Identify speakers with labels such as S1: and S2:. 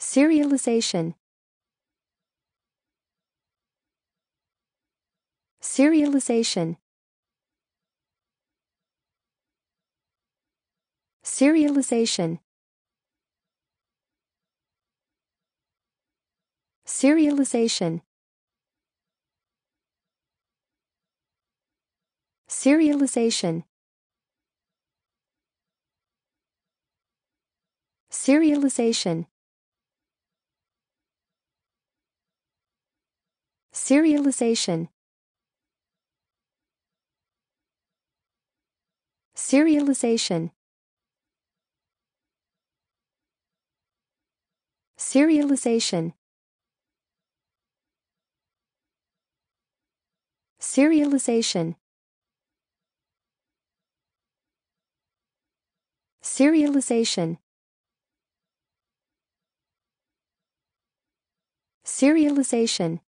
S1: Serialization Serialization Serialization Serialization Serialization Serialization Serialization Serialization Serialization Serialization Serialization Serialization